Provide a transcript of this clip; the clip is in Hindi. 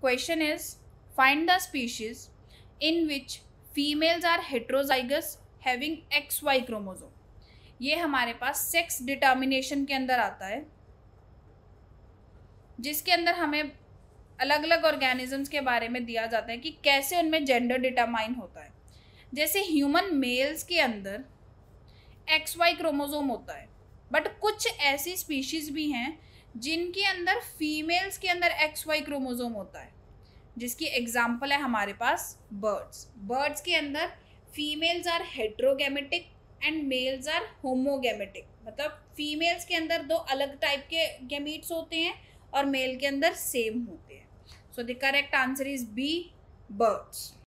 question is find the species in which females are heterozygous having X Y chromosome ये हमारे पास सेक्स डिटर्मिनेशन के अंदर आता है जिसके अंदर हमें अलग अलग ऑर्गेनिजम्स के बारे में दिया जाता है कि कैसे उनमें जेंडर डिटरमाइन होता है जैसे ह्यूमन मेल्स के अंदर एक्स वाई क्रोमोज़ोम होता है बट कुछ ऐसी स्पीशीज़ भी हैं जिनके अंदर फीमेल्स के अंदर एक्स वाई क्रोमोजोम होता है जिसकी एग्जाम्पल है हमारे पास बर्ड्स बर्ड्स के अंदर females are heterogametic and males are homogametic मतलब फीमेल्स के अंदर दो अलग टाइप के गेमिट्स होते हैं और मेल के अंदर सेम होते हैं so the correct answer is B birds